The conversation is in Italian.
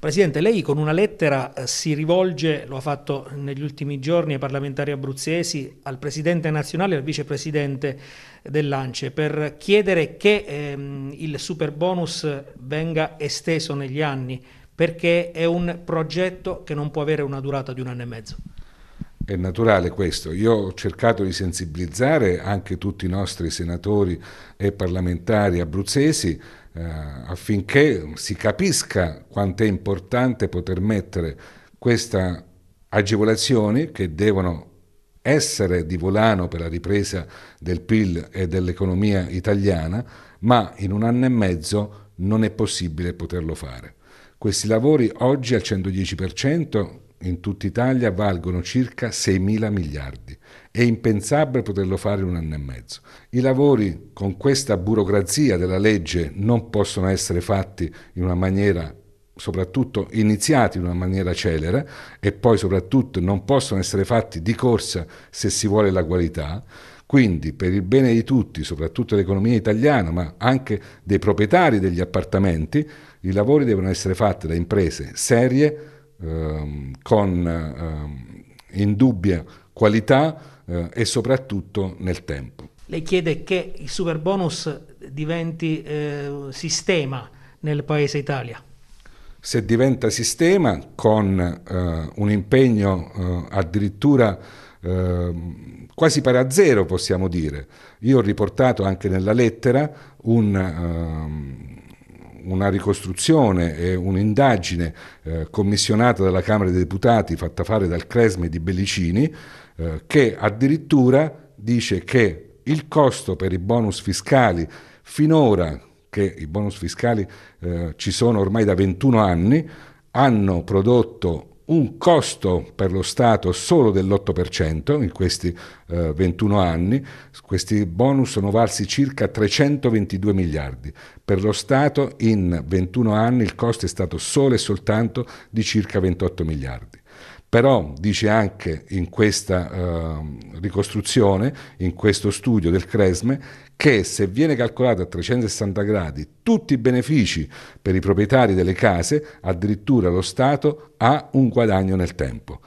Presidente, lei con una lettera eh, si rivolge, lo ha fatto negli ultimi giorni ai parlamentari abruzzesi, al Presidente nazionale e al Vicepresidente dell'ANCE per chiedere che ehm, il super bonus venga esteso negli anni perché è un progetto che non può avere una durata di un anno e mezzo. È naturale questo. Io ho cercato di sensibilizzare anche tutti i nostri senatori e parlamentari abruzzesi eh, affinché si capisca quanto è importante poter mettere queste agevolazioni che devono essere di volano per la ripresa del PIL e dell'economia italiana, ma in un anno e mezzo non è possibile poterlo fare. Questi lavori oggi al 110% in tutta Italia valgono circa 6 mila miliardi. È impensabile poterlo fare in un anno e mezzo. I lavori con questa burocrazia della legge non possono essere fatti in una maniera soprattutto iniziati in una maniera celere e poi soprattutto non possono essere fatti di corsa se si vuole la qualità. Quindi per il bene di tutti, soprattutto dell'economia italiana, ma anche dei proprietari degli appartamenti, i lavori devono essere fatti da imprese serie, ehm, con ehm, indubbia qualità eh, e soprattutto nel tempo. Lei chiede che il super bonus diventi eh, sistema nel paese Italia? Se diventa sistema con eh, un impegno eh, addirittura ehm, quasi para zero possiamo dire. Io ho riportato anche nella lettera un, ehm, una ricostruzione e un'indagine eh, commissionata dalla Camera dei Deputati fatta fare dal Cresme di Bellicini eh, che addirittura dice che il costo per i bonus fiscali finora che i bonus fiscali eh, ci sono ormai da 21 anni hanno prodotto un costo per lo Stato solo dell'8% in questi eh, 21 anni, questi bonus sono valsi circa 322 miliardi. Per lo Stato in 21 anni il costo è stato solo e soltanto di circa 28 miliardi. Però dice anche in questa eh, ricostruzione, in questo studio del Cresme, che se viene calcolato a 360 gradi tutti i benefici per i proprietari delle case, addirittura lo Stato ha un guadagno nel tempo.